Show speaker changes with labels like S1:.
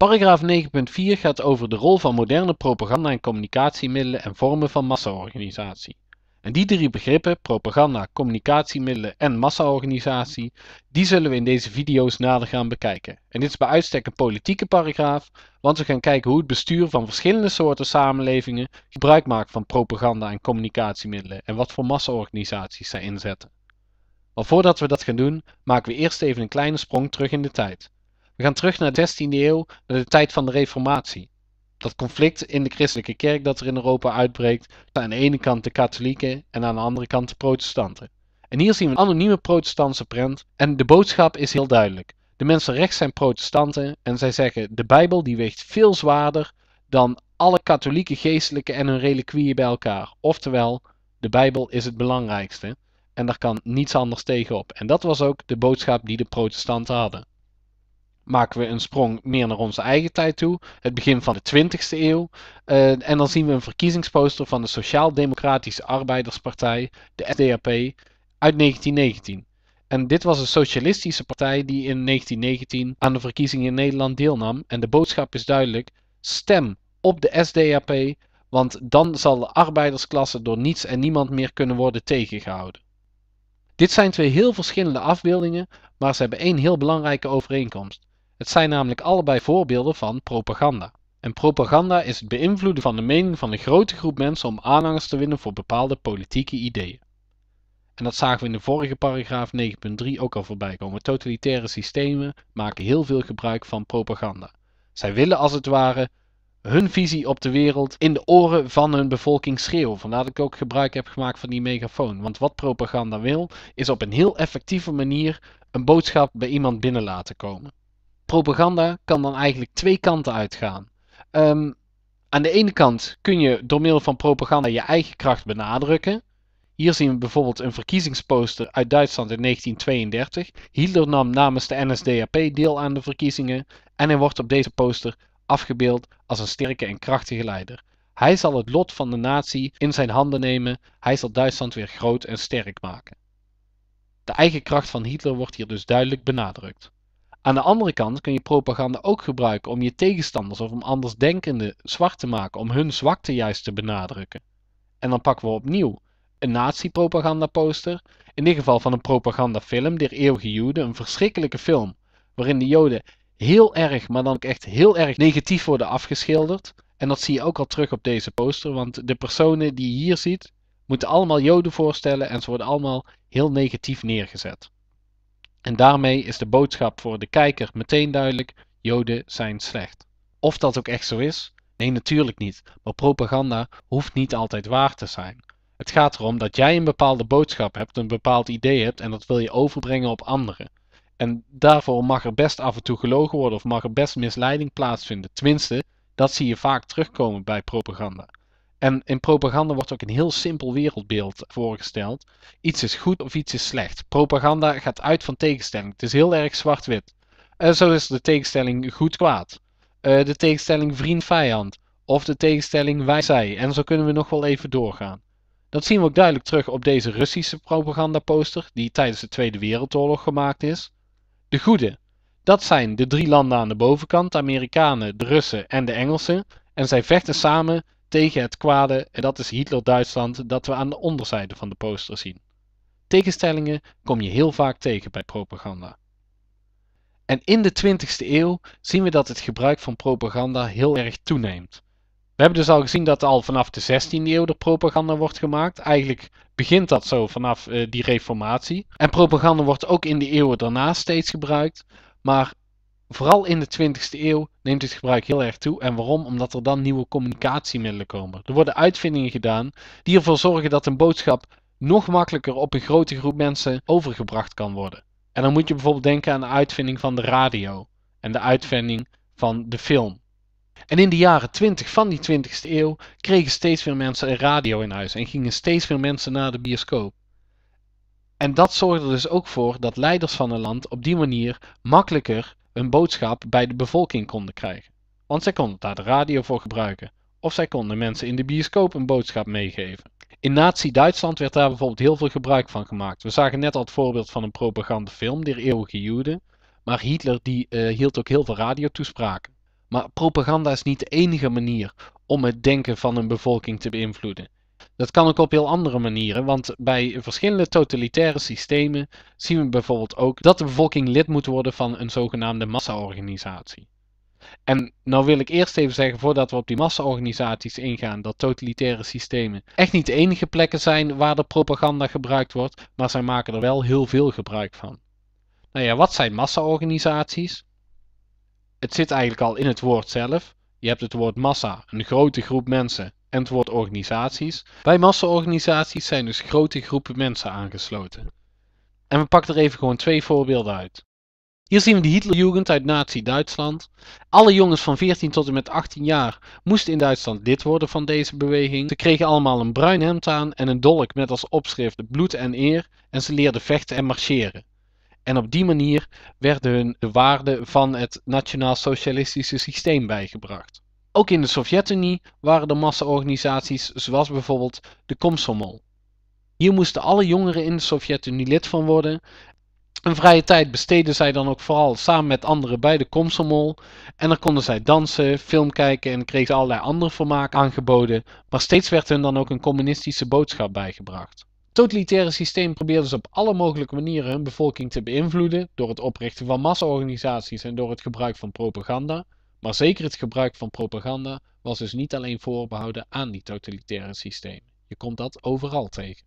S1: Paragraaf 9.4 gaat over de rol van moderne propaganda- en communicatiemiddelen en vormen van massaorganisatie. En die drie begrippen, propaganda, communicatiemiddelen en massaorganisatie, die zullen we in deze video's nader gaan bekijken. En dit is bij uitstek een politieke paragraaf, want we gaan kijken hoe het bestuur van verschillende soorten samenlevingen gebruik maakt van propaganda en communicatiemiddelen en wat voor massaorganisaties zij inzetten. Maar voordat we dat gaan doen, maken we eerst even een kleine sprong terug in de tijd. We gaan terug naar de 16e eeuw, naar de tijd van de Reformatie. Dat conflict in de christelijke kerk dat er in Europa uitbreekt, aan de ene kant de katholieken en aan de andere kant de protestanten. En hier zien we een anonieme protestantse prent en de boodschap is heel duidelijk. De mensen rechts zijn protestanten en zij zeggen de Bijbel die weegt veel zwaarder dan alle katholieke geestelijke en hun reliquieën bij elkaar. Oftewel, de Bijbel is het belangrijkste en daar kan niets anders tegenop. En dat was ook de boodschap die de protestanten hadden maken we een sprong meer naar onze eigen tijd toe, het begin van de 20e eeuw. Eh, en dan zien we een verkiezingsposter van de Sociaal-Democratische Arbeiderspartij, de SDAP, uit 1919. En dit was een socialistische partij die in 1919 aan de verkiezingen in Nederland deelnam. En de boodschap is duidelijk: stem op de SDAP, want dan zal de arbeidersklasse door niets en niemand meer kunnen worden tegengehouden. Dit zijn twee heel verschillende afbeeldingen, maar ze hebben één heel belangrijke overeenkomst. Het zijn namelijk allebei voorbeelden van propaganda. En propaganda is het beïnvloeden van de mening van een grote groep mensen om aanhangers te winnen voor bepaalde politieke ideeën. En dat zagen we in de vorige paragraaf 9.3 ook al voorbij komen. Totalitaire systemen maken heel veel gebruik van propaganda. Zij willen als het ware hun visie op de wereld in de oren van hun bevolking schreeuwen. Vandaar dat ik ook gebruik heb gemaakt van die megafoon. Want wat propaganda wil, is op een heel effectieve manier een boodschap bij iemand binnen laten komen propaganda kan dan eigenlijk twee kanten uitgaan. Ehm, aan de ene kant kun je door middel van propaganda je eigen kracht benadrukken. Hier zien we bijvoorbeeld een verkiezingsposter uit Duitsland in 1932. Hitler nam namens de NSDAP deel aan de verkiezingen en hij wordt op deze poster afgebeeld als een sterke en krachtige leider. Hij zal het lot van de natie in zijn handen nemen. Hij zal Duitsland weer groot en sterk maken. De eigen kracht van Hitler wordt hier dus duidelijk benadrukt. Aan de andere kant kun je propaganda ook gebruiken om je tegenstanders of om andersdenkenden zwart te maken, om hun zwakte juist te benadrukken. En dan pakken we opnieuw een nazi-propaganda poster, in dit geval van een propagandafilm, Der Eeuwige Joden, een verschrikkelijke film, waarin de Joden heel erg, maar dan ook echt heel erg negatief worden afgeschilderd. En dat zie je ook al terug op deze poster, want de personen die je hier ziet, moeten allemaal Joden voorstellen en ze worden allemaal heel negatief neergezet. En daarmee is de boodschap voor de kijker meteen duidelijk: Joden zijn slecht. Of dat ook echt zo is? Nee, natuurlijk niet. Maar propaganda hoeft niet altijd waar te zijn. Het gaat erom dat jij een bepaalde boodschap hebt, een bepaald idee hebt en dat wil je overbrengen op anderen. En daarvoor mag er best af en toe gelogen worden of mag er best misleiding plaatsvinden. Tenminste, dat zie je vaak terugkomen bij propaganda. En in propaganda wordt ook een heel simpel wereldbeeld voorgesteld. Iets is goed of iets is slecht. Propaganda gaat uit van tegenstelling. Het is heel erg zwart-wit. En zo is de tegenstelling goed-kwaad. Eh, de tegenstelling vriend-vijand. Of de tegenstelling wij-zij. En zo kunnen we nog wel even doorgaan. Dat zien we ook duidelijk terug op deze Russische propagandaposter, die tijdens de Tweede Wereldoorlog gemaakt is. De goede. Dat zijn de drie landen aan de bovenkant, de Amerikanen, de Russen en de Engelsen. En zij vechten samen tegen het kwade, en dat is Hitler-Duitsland, dat we aan de onderzijde van de poster zien. Tegenstellingen kom je heel vaak tegen bij propaganda. En in de 20ste eeuw zien we dat het gebruik van propaganda heel erg toeneemt. We hebben dus al gezien dat al vanaf de 16e eeuw er propaganda wordt gemaakt. Eigenlijk begint dat zo vanaf eh, die reformatie. En propaganda wordt ook in de eeuwen daarna steeds gebruikt. Maar Vooral in de 20e eeuw neemt het gebruik heel erg toe. En waarom? Omdat er dan nieuwe communicatiemiddelen komen. Er worden uitvindingen gedaan die ervoor zorgen dat een boodschap nog makkelijker op een grote groep mensen overgebracht kan worden. En dan moet je bijvoorbeeld denken aan de uitvinding van de radio en de uitvinding van de film. En in de jaren 20 van die 20e eeuw kregen steeds meer mensen een radio in huis en gingen steeds meer mensen naar de bioscoop. En dat zorgde dus ook voor dat leiders van een land op die manier makkelijker een boodschap bij de bevolking konden krijgen. Want zij konden daar de radio voor gebruiken. Of zij konden mensen in de bioscoop een boodschap meegeven. In Nazi-Duitsland werd daar bijvoorbeeld heel veel gebruik van gemaakt. We zagen net al het voorbeeld van een propagandafilm, Der eeuwige Joden, Maar Hitler die, eh, hield ook heel veel radiotoespraken. Maar propaganda is niet de enige manier om het denken van een bevolking te beïnvloeden. Dat kan ook op heel andere manieren, want bij verschillende totalitaire systemen zien we bijvoorbeeld ook dat de bevolking lid moet worden van een zogenaamde massaorganisatie. En nou wil ik eerst even zeggen, voordat we op die massaorganisaties ingaan, dat totalitaire systemen echt niet de enige plekken zijn waar de propaganda gebruikt wordt, maar zij maken er wel heel veel gebruik van. Nou ja, wat zijn massaorganisaties? Het zit eigenlijk al in het woord zelf. Je hebt het woord massa, een grote groep mensen en het woord organisaties. Bij massaorganisaties zijn dus grote groepen mensen aangesloten. En we pakken er even gewoon twee voorbeelden uit. Hier zien we de Hitlerjugend uit Nazi-Duitsland. Alle jongens van 14 tot en met 18 jaar moesten in Duitsland lid worden van deze beweging. Ze kregen allemaal een bruin hemd aan en een dolk met als opschrift bloed en eer en ze leerden vechten en marcheren. En op die manier werden hun de waarden van het nationaal-socialistische systeem bijgebracht. Ook in de Sovjet-Unie waren er massaorganisaties, zoals bijvoorbeeld de Komsomol. Hier moesten alle jongeren in de Sovjet-Unie lid van worden. Een vrije tijd besteden zij dan ook vooral samen met anderen bij de Komsomol. En dan konden zij dansen, film kijken en kregen allerlei andere vermaak aangeboden. Maar steeds werd hun dan ook een communistische boodschap bijgebracht totalitaire systeem probeerde ze op alle mogelijke manieren hun bevolking te beïnvloeden door het oprichten van massaorganisaties en door het gebruik van propaganda. Maar zeker het gebruik van propaganda was dus niet alleen voorbehouden aan die totalitaire systemen. Je komt dat overal tegen.